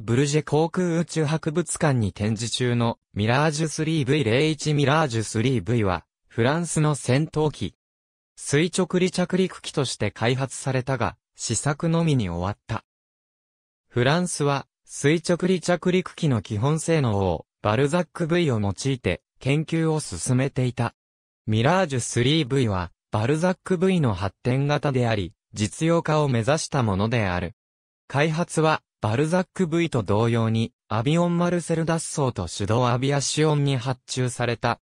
ブルジェ航空宇宙博物館に展示中のミラージュ 3V01 ミラージュ 3V は、フランスの戦闘機。垂直離着陸機として開発されたが、試作のみに終わった。フランスは、垂直離着陸機の基本性能を、バルザック V を用いて、研究を進めていた。ミラージュ 3V は、バルザック V の発展型であり、実用化を目指したものである。開発は、バルザック V と同様に、アビオン・マルセル脱走と手動アビアシオンに発注された。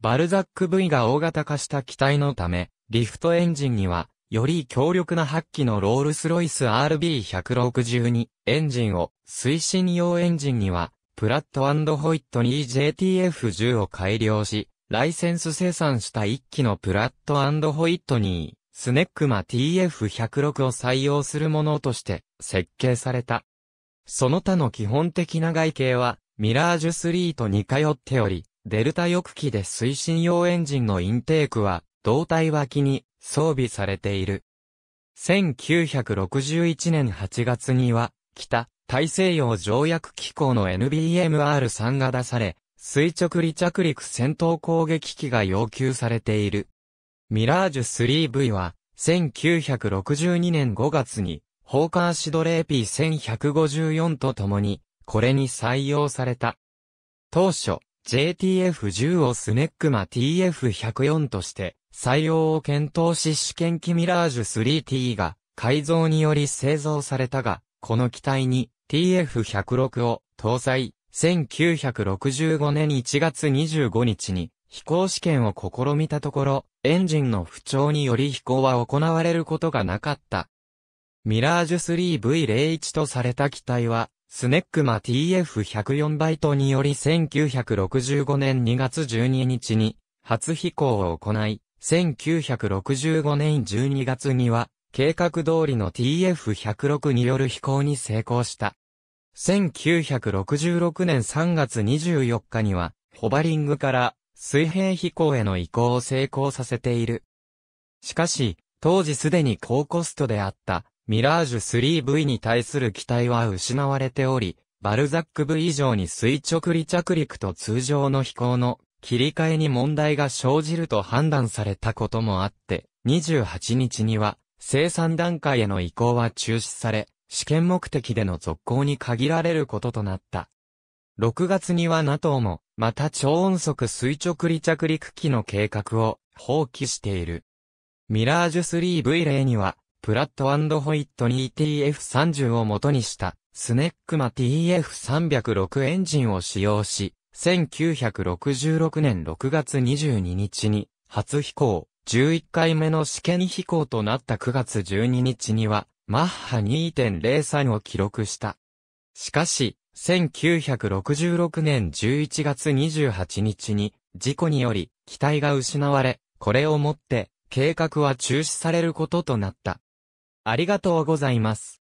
バルザック V が大型化した機体のため、リフトエンジンには、より強力な8機のロールスロイス RB162 エンジンを、推進用エンジンには、プラットホイットに JTF10 を改良し、ライセンス生産した1機のプラットホイットにスネックマ TF106 を採用するものとして設計された。その他の基本的な外形は、ミラージュ3と似通っており、デルタ翼機で推進用エンジンのインテークは、胴体脇に装備されている。1961年8月には、北、大西洋条約機構の NBMR3 が出され、垂直離着陸戦闘攻撃機が要求されている。ミラージュ 3V は、1962年5月に、ホーカーシドレー P1154 と共に、これに採用された。当初、JTF10 をスネックマ TF104 として、採用を検討し試験機ミラージュ 3T が、改造により製造されたが、この機体に TF106 を搭載、1965年1月25日に飛行試験を試みたところ、エンジンの不調により飛行は行われることがなかった。ミラージュ 3V01 とされた機体は、スネックマ TF104 バイトにより1965年2月12日に初飛行を行い、1965年12月には計画通りの TF106 による飛行に成功した。1966年3月24日にはホバリングから水平飛行への移行を成功させている。しかし、当時すでに高コストであった、ミラージュ 3V に対する期待は失われており、バルザック V 以上に垂直離着陸と通常の飛行の切り替えに問題が生じると判断されたこともあって、28日には生産段階への移行は中止され、試験目的での続行に限られることとなった。6月には NATO も、また超音速垂直離着陸機の計画を放棄している。ミラージュ 3V0 には、プラットホイットに ETF30 を元にした、スネックマ TF306 エンジンを使用し、1966年6月22日に、初飛行、11回目の試験飛行となった9月12日には、マッハ2.03を記録した。しかし、1966年11月28日に、事故により、機体が失われ、これをもって、計画は中止されることとなった。ありがとうございます。